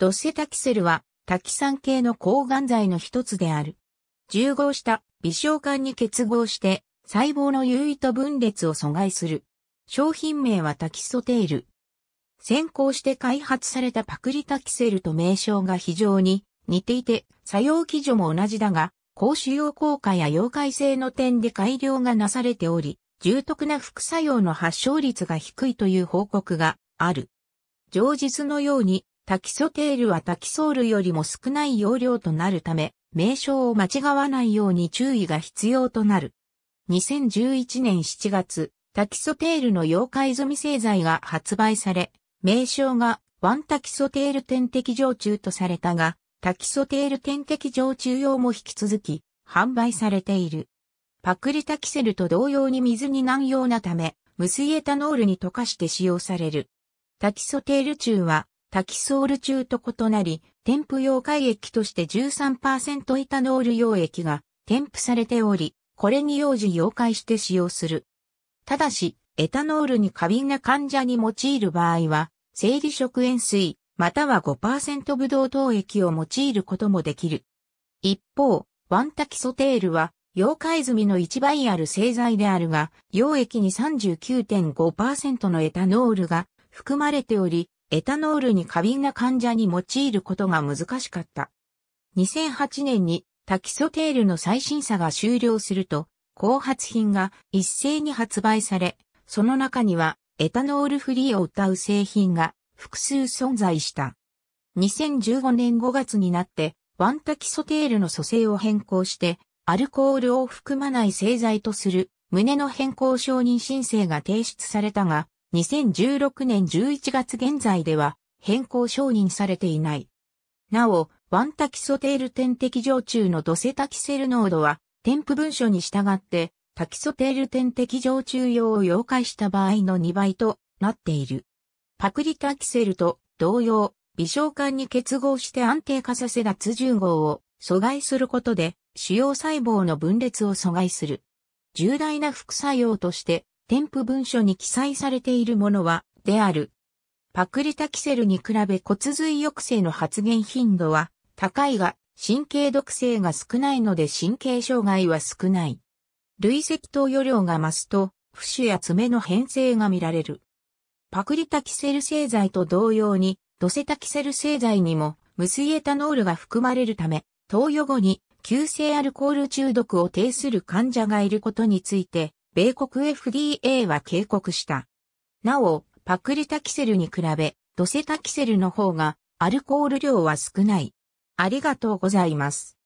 ドッセタキセルはタキサン系の抗がん剤の一つである。重合した微小管に結合して細胞の優位と分裂を阻害する。商品名はタキソテール。先行して開発されたパクリタキセルと名称が非常に似ていて、作用基準も同じだが、高腫瘍効果や溶解性の点で改良がなされており、重篤な副作用の発症率が低いという報告がある。上述のように、タキソテールはタキソールよりも少ない容量となるため、名称を間違わないように注意が必要となる。2011年7月、タキソテールの溶解済み製剤が発売され、名称がワンタキソテール点滴常駐とされたが、タキソテール点滴常駐用も引き続き販売されている。パクリタキセルと同様に水に難用なため、無水エタノールに溶かして使用される。タキソテール中はタキソール中と異なり、添付溶解液として13%エタノール溶液が添付されており、これに用時溶解して使用する。ただし、エタノールに過敏な患者に用いる場合は、生理食塩水、または5%ブドウ糖液を用いることもできる。一方、ワンタキソテールは、溶解済みの1倍ある製剤であるが、溶液に39.5%のエタノールが含まれており、エタノールに過敏な患者に用いることが難しかった。2008年にタキソテールの最新作が終了すると、後発品が一斉に発売され、その中にはエタノールフリーを歌う製品が複数存在した。2015年5月になって、ワンタキソテールの組成を変更して、アルコールを含まない製剤とする胸の変更承認申請が提出されたが、2016年11月現在では変更承認されていない。なお、ワンタキソテール点滴常駐のドセタキセル濃度は、添付文書に従って、タキソテール点滴常駐用を溶解した場合の2倍となっている。パクリタキセルと同様、微小管に結合して安定化させ脱重0号を阻害することで、主要細胞の分裂を阻害する。重大な副作用として、添付文書に記載されているものは、である。パクリタキセルに比べ骨髄抑制の発現頻度は高いが、神経毒性が少ないので神経障害は少ない。累積投与量が増すと、不腫や爪の変性が見られる。パクリタキセル製剤と同様に、ドセタキセル製剤にも、無水エタノールが含まれるため、投与後に急性アルコール中毒を呈する患者がいることについて、米国 FDA は警告した。なお、パクリタキセルに比べ、ドセタキセルの方がアルコール量は少ない。ありがとうございます。